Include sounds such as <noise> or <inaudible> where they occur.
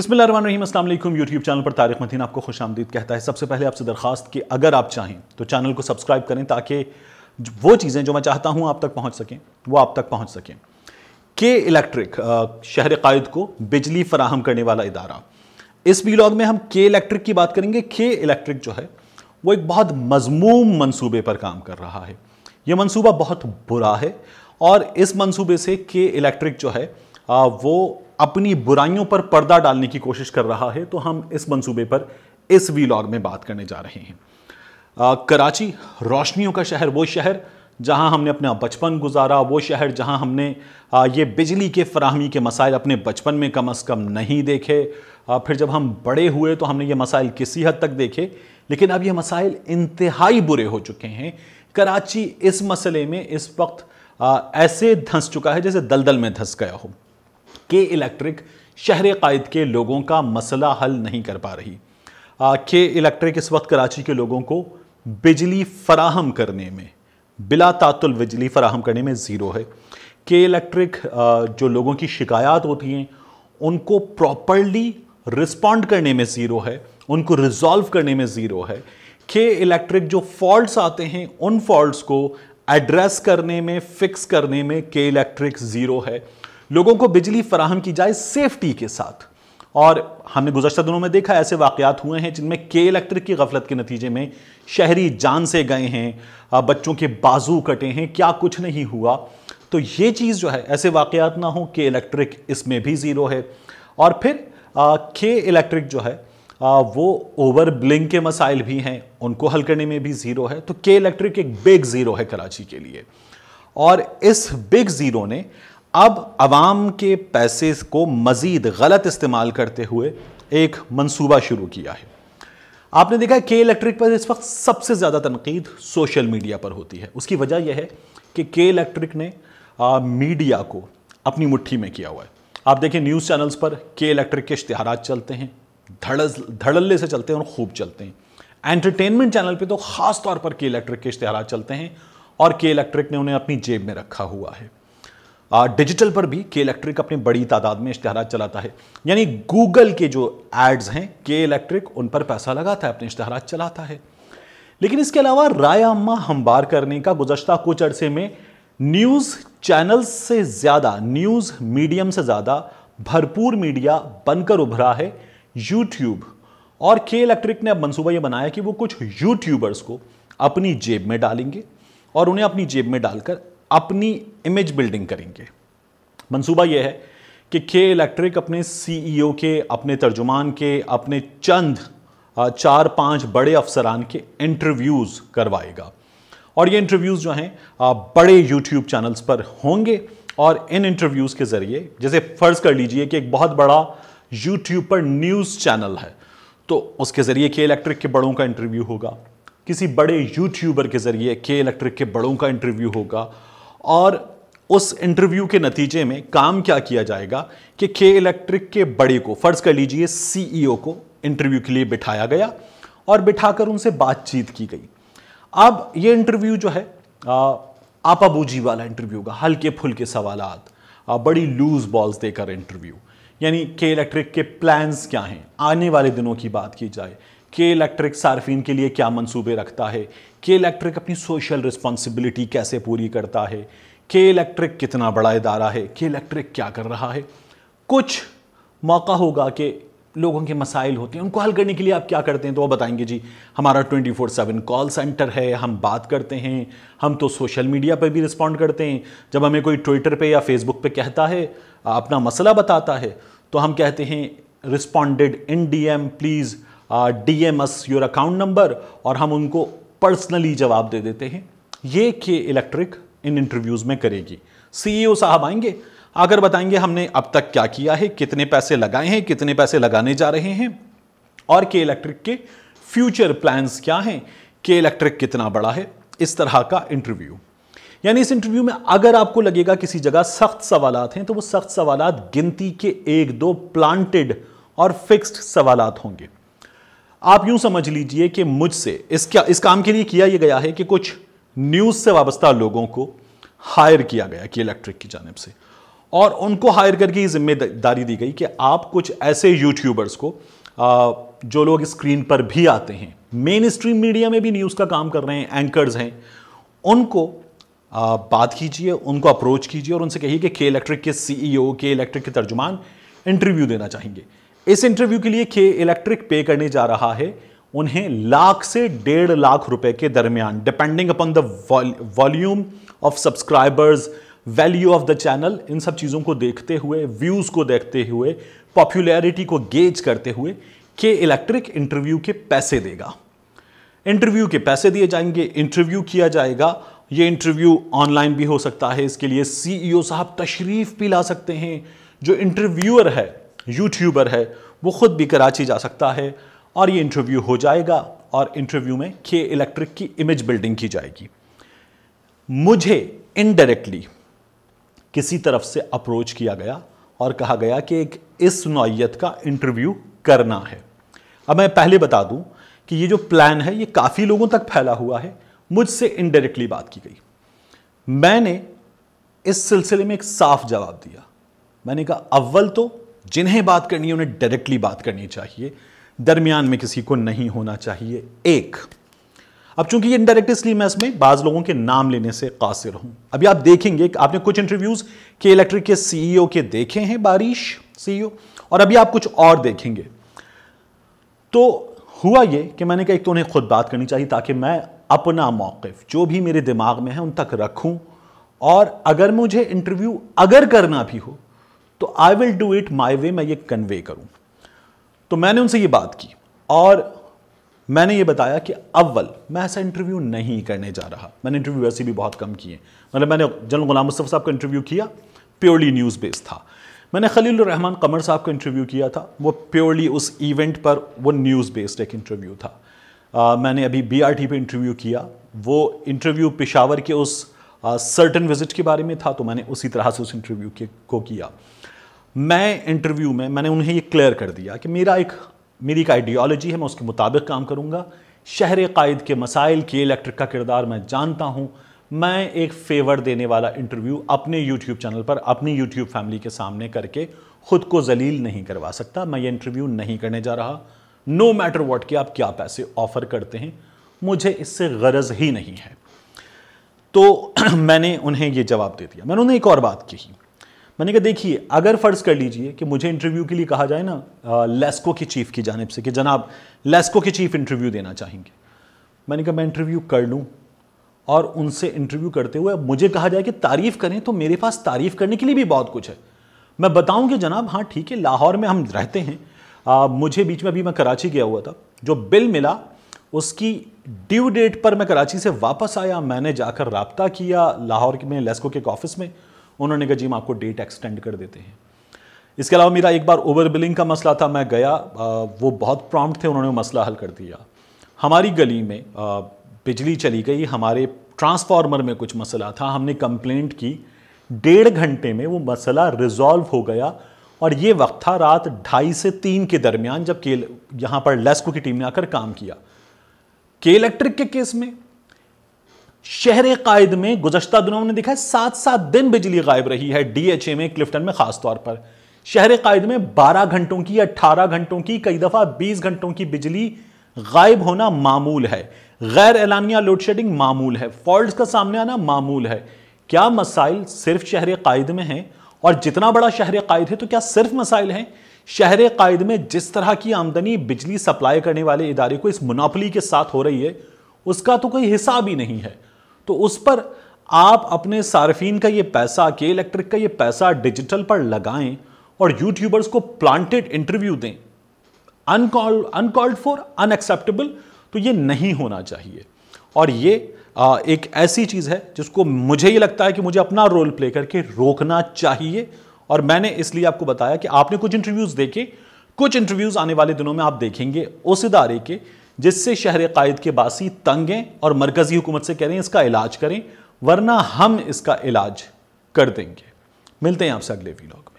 बिस्मिल्लाम YouTube channel पर Tariq Medina आपको खुश आमदीद कहता है सबसे पहले आपसे दरखास्त कि अगर आप चाहें तो चैनल को सब्सक्राइब करें ताकि वो चीज़ें जो मैं चाहता हूँ आप तक पहुँच सकें वो आप तक पहुँच सकें के इलेक्ट्रिक शहर कायद को बिजली फराहम करने वाला इदारा इस वीलॉग में हम के इलेक्ट्रिक की बात करेंगे के इलेक्ट्रिक जो है वो एक बहुत मजमूम मनसूबे पर काम कर रहा है ये मनसूबा बहुत बुरा है और इस मनसूबे से के इलेक्ट्रिक जो है वो अपनी बुराइयों पर पर्दा डालने की कोशिश कर रहा है तो हम इस मंसूबे पर इस वीलॉग में बात करने जा रहे हैं आ, कराची रोशनियों का शहर वो शहर जहां हमने अपना बचपन गुजारा वो शहर जहां हमने आ, ये बिजली के फ्राहमी के मसाइल अपने बचपन में कम अज़ कम नहीं देखे आ, फिर जब हम बड़े हुए तो हमने ये मसाइल किसी हद तक देखे लेकिन अब ये मसाइल इंतहाई बुरे हो चुके हैं कराची इस मसले में इस वक्त ऐसे धंस चुका है जैसे दलदल में धंस गया हो के इलेक्ट्रिक शहर कायद के लोगों का मसला हल नहीं कर पा रही के इलेक्ट्रिक इस वक्त कराची के लोगों को बिजली फराहम करने में बिला तातुल बिजली फराहम करने में ज़ीरो है के इलेक्ट्रिक जो लोगों की शिकायत होती हैं उनको प्रॉपरली रिस्पॉन्ड करने में ज़ीरो है उनको रिजॉल्व करने में ज़ीरो है के इलेक्ट्रिक जो फॉल्ट्स आते हैं उन फॉल्ट्स को एड्रेस करने में फिक्स करने में के इलेक्ट्रिक ज़ीरो है लोगों को बिजली फराहम की जाए सेफ्टी के साथ और हमने गुजशत दिनों में देखा ऐसे वाकयात हुए हैं जिनमें के इलेक्ट्रिक की गफलत के नतीजे में शहरी जान से गए हैं बच्चों के बाजू कटे हैं क्या कुछ नहीं हुआ तो ये चीज़ जो है ऐसे वाकयात ना हो के इलेक्ट्रिक इसमें भी ज़ीरो है और फिर आ, के इलेक्ट्रिक जो है आ, वो ओवर ब्लिंग के मसाइल भी हैं उनको हल करने में भी ज़ीरो है तो के इलेक्ट्रिक एक बिग ज़ीरो है कराची के लिए और इस बिग ज़ीरो ने अब आवाम के पैसे को मज़ीद गलत इस्तेमाल करते हुए एक मंसूबा शुरू किया है आपने देखा है के इलेक्ट्रिक पर इस वक्त सबसे ज़्यादा तनकीद सोशल मीडिया पर होती है उसकी वजह यह है कि के इलेक्ट्रिक ने आ, मीडिया को अपनी मुट्ठी में किया हुआ है आप देखें न्यूज़ चैनल्स पर के इलेक्ट्रिक के इश्तहार चलते हैं धड़ धड़ल्ले से चलते हैं और खूब चलते हैं एंटरटेनमेंट तो चैनल पर तो ख़ास तौर पर के इलेक्ट्रिक के इश्तहार चलते हैं और के इलेक्ट्रिक ने उन्हें अपनी जेब में रखा हुआ है डिजिटल पर भी के इलेक्ट्रिक अपनी बड़ी तादाद में इश्तहार चलाता है यानी गूगल के जो एड्स हैं के इलेक्ट्रिक उन पर पैसा लगाता है अपने इश्तहार चलाता है लेकिन इसके अलावा राय अम्मा हम्बारकर करने का गुजशत कुछ अरसे में न्यूज़ चैनल से ज़्यादा न्यूज़ मीडियम से ज़्यादा भरपूर मीडिया बनकर उभरा है यूट्यूब और के इलेक्ट्रिक ने अब मनसूबा यह बनाया कि वो कुछ यूट्यूबर्स को अपनी जेब में डालेंगे और उन्हें अपनी जेब में डालकर अपनी इमेज बिल्डिंग करेंगे मंसूबा यह है कि के इलेक्ट्रिक अपने सीईओ e के अपने तर्जुमान के अपने चंद चार पांच बड़े अफसरान के इंटरव्यूज़ करवाएगा और ये इंटरव्यूज़ जो हैं बड़े यूट्यूब चैनल्स पर होंगे और इन इंटरव्यूज़ के ज़रिए जैसे फ़र्ज़ कर लीजिए कि एक बहुत बड़ा यूट्यूब पर न्यूज़ चैनल है तो उसके ज़रिए के इलेक्ट्रिक के बड़ों का इंटरव्यू होगा किसी बड़े यूट्यूबर के ज़रिए के इलेक्ट्रिक के बड़ों का इंटरव्यू होगा और उस इंटरव्यू के नतीजे में काम क्या किया जाएगा कि के इलेक्ट्रिक के बड़े को फर्ज कर लीजिए सीईओ e को इंटरव्यू के लिए बिठाया गया और बिठाकर उनसे बातचीत की गई अब ये इंटरव्यू जो है आपाबूजी वाला इंटरव्यू का हल्के फुल्के सवाल बड़ी लूज बॉल्स देकर इंटरव्यू यानी के इलेक्ट्रिक के प्लान्स क्या हैं आने वाले दिनों की बात की जाए के इलेक्ट्रिक सार्फिन के लिए क्या मंसूबे रखता है के इलेक्ट्रिक अपनी सोशल रिस्पॉन्सिबिलिटी कैसे पूरी करता है के इलेक्ट्रिक कितना बड़ा इदारा है के इलेक्ट्रिक क्या कर रहा है कुछ मौका होगा कि लोगों के मसाइल होते हैं उनको हल करने के लिए आप क्या करते हैं तो वो बताएंगे जी हमारा 24/7 कॉल सेंटर है हम बात करते हैं हम तो सोशल मीडिया पर भी रिस्पॉन्ड करते हैं जब हमें कोई ट्विटर पे या फेसबुक पे कहता है अपना मसला बताता है तो हम कहते हैं responded in D M please D M S your account number और हम उनको पर्सनली जवाब दे देते हैं ये के इलेक्ट्रिक इन इंटरव्यूज़ में करेगी सीईओ e साहब आएंगे आकर बताएंगे हमने अब तक क्या किया है कितने पैसे लगाए हैं कितने पैसे लगाने जा रहे हैं और के इलेक्ट्रिक के फ्यूचर प्लान्स क्या हैं के इलेक्ट्रिक कितना बड़ा है इस तरह का इंटरव्यू यानी इस इंटरव्यू में अगर आपको लगेगा किसी जगह सख्त सवाल हैं तो वो सख्त सवाल गिनती के एक दो प्लांटेड और फिक्स्ड सवाल होंगे आप यूं समझ लीजिए कि मुझसे इस क्या इस काम के लिए किया यह गया है कि कुछ न्यूज़ से वाबस्ता लोगों को हायर किया गया कि इलेक्ट्रिक की जानब से और उनको हायर करके ये जिम्मेदारी दी गई कि आप कुछ ऐसे यूट्यूबर्स को आ, जो लोग स्क्रीन पर भी आते हैं मेन स्ट्रीम मीडिया में भी न्यूज़ का काम कर रहे हैं एंकर्स हैं उनको आ, बात कीजिए उनको अप्रोच कीजिए और उनसे कहिए कि के इलेक्ट्रिक के सीईओ के इलेक्ट्रिक के तर्जुमान इंटरव्यू देना चाहेंगे इस इंटरव्यू के लिए के इलेक्ट्रिक पे करने जा रहा है उन्हें लाख से डेढ़ लाख रुपए के दरमियान depending upon the volume of subscribers value of the channel इन सब चीज़ों को देखते हुए व्यूज़ को देखते हुए पॉपुलैरिटी को गेज करते हुए के इलेक्ट्रिक इंटरव्यू के पैसे देगा इंटरव्यू के पैसे दिए जाएंगे इंटरव्यू किया जाएगा ये इंटरव्यू ऑनलाइन भी हो सकता है इसके लिए सीईओ e साहब तशरीफ भी ला सकते हैं जो इंटरव्यूअर है यूट्यूबर है वो ख़ुद भी कराची जा सकता है और ये इंटरव्यू हो जाएगा और इंटरव्यू में के इलेक्ट्रिक की इमेज बिल्डिंग की जाएगी मुझे इनडायरेक्टली किसी तरफ से अप्रोच किया गया और कहा गया कि एक इस नौीयत का इंटरव्यू करना है अब मैं पहले बता दूं कि ये जो प्लान है ये काफ़ी लोगों तक फैला हुआ है मुझसे इनडायरेक्टली बात की गई मैंने इस सिलसिले में एक साफ जवाब दिया मैंने कहा अव्वल तो जिन्हें बात करनी है उन्हें डायरेक्टली बात करनी चाहिए दरमियान में किसी को नहीं होना चाहिए एक अब चूंकि ये इनडायरेक्ट इसलिए मैं इसमें बाज लोगों के नाम लेने से कासिर हूं अभी आप देखेंगे आपने कुछ इंटरव्यूज के इलेक्ट्रिक के सीईओ e के देखे हैं बारिश सीईओ e और अभी आप कुछ और देखेंगे तो हुआ ये कि मैंने कहा एक तो उन्हें खुद बात करनी चाहिए ताकि मैं अपना मौकफ जो भी मेरे दिमाग में है उन तक रखूं और अगर मुझे इंटरव्यू अगर करना भी हो तो I will do it my way मैं ये कन्वे करूं तो मैंने उनसे ये बात की और मैंने ये बताया कि अव्वल मैं ऐसा इंटरव्यू नहीं करने जा रहा मैंने इंटरव्यू वैसे भी बहुत कम किए मतलब मैंने जनरल गुलाम मुस्तफ़ साहब का इंटरव्यू किया प्योरली न्यूज़ बेस्ड था मैंने खलील रहमान कमर साहब का इंटरव्यू किया था वो प्योरली उस इवेंट पर वो न्यूज़ बेस्ड एक इंटरव्यू था आ, मैंने अभी बी आर टी पर इंटरव्यू किया वो इंटरव्यू पेशावर के उस सर्टन विज़िट के बारे में था तो मैंने उसी तरह से उस इंटरव्यू को किया मैं इंटरव्यू में मैंने उन्हें ये क्लियर कर दिया कि मेरा एक मेरी एक आइडियोलॉजी है मैं उसके मुताबिक काम करूँगा शहर कायद के मसाइल के इलेक्ट्रिक का किरदार मैं जानता हूँ मैं एक फेवर देने वाला इंटरव्यू अपने यूट्यूब चैनल पर अपनी यूट्यूब फैमिली के सामने करके खुद को जलील नहीं करवा सकता मैं ये इंटरव्यू नहीं करने जा रहा नो मैटर वॉट कि आप क्या पैसे ऑफर करते हैं मुझे इससे गरज ही नहीं है तो <clears throat> मैंने उन्हें ये जवाब दे दिया मैंने उन्हें एक और बात कही मैंने कहा देखिए अगर फ़र्ज़ कर लीजिए कि मुझे इंटरव्यू के लिए कहा जाए ना लेस्को के चीफ़ की जानब से कि जनाब लेस्को के चीफ़ इंटरव्यू देना चाहेंगे मैंने कहा मैं इंटरव्यू कर लूँ और उनसे इंटरव्यू करते हुए अब मुझे कहा जाए कि तारीफ़ करें तो मेरे पास तारीफ़ करने के लिए भी बहुत कुछ है मैं बताऊं कि जनाब हाँ ठीक है लाहौर में हम रहते हैं आ, मुझे बीच में अभी मैं कराची गया हुआ था जो बिल मिला उसकी ड्यू डेट पर मैं कराची से वापस आया मैंने जाकर रबता किया लाहौर में लेस्को के ऑफिस में उन्होंने कहा जी हम आपको डेट एक्सटेंड कर देते हैं इसके अलावा मेरा एक बार ओवर बिलिंग का मसला था मैं गया वो बहुत प्रॉम्प्ट थे उन्होंने मसला हल कर दिया हमारी गली में बिजली चली गई हमारे ट्रांसफार्मर में कुछ मसला था हमने कंप्लेंट की डेढ़ घंटे में वो मसला रिजॉल्व हो गया और ये वक्त था रात ढाई से तीन के दरमियान जब के यहाँ पर लेस्को की टीम ने आकर काम किया के इलेक्ट्रिक के केस में शहर कायद में गुजशत दिनों ने दिखा है सात सात दिन बिजली गायब रही है डीएचए में क्लिफ्टन में खासतौर पर शहर कायद में 12 घंटों की 18 घंटों की कई दफा 20 घंटों की बिजली गायब होना मामूल है गैर एलानिया लोड शेडिंग मामूल है फॉल्ट का सामने आना मामूल है क्या मसाइल सिर्फ शहर कायद में है और जितना बड़ा शहर कायद है तो क्या सिर्फ मसाइल है शहर कायद में जिस तरह की आमदनी बिजली सप्लाई करने वाले इदारे को इस मुनाफली के साथ हो रही है उसका तो कोई हिसाब ही नहीं है तो उस पर आप अपने सार्फिन का ये पैसा के इलेक्ट्रिक का ये पैसा डिजिटल पर लगाएं और यूट्यूबर्स को प्लांटेड इंटरव्यू दें अनकॉल्ड अनकॉल्ड फॉर अनएक्सेप्टेबल तो ये नहीं होना चाहिए और ये आ, एक ऐसी चीज़ है जिसको मुझे ये लगता है कि मुझे अपना रोल प्ले करके रोकना चाहिए और मैंने इसलिए आपको बताया कि आपने कुछ इंटरव्यूज़ देखे कुछ इंटरव्यूज़ आने वाले दिनों में आप देखेंगे उस इदारे के जिससे शहर कायद के बासी तंग और मरकजी हुकूमत से कह रहे हैं इसका इलाज करें वरना हम इसका इलाज कर देंगे मिलते हैं आपसे अगले वीलॉग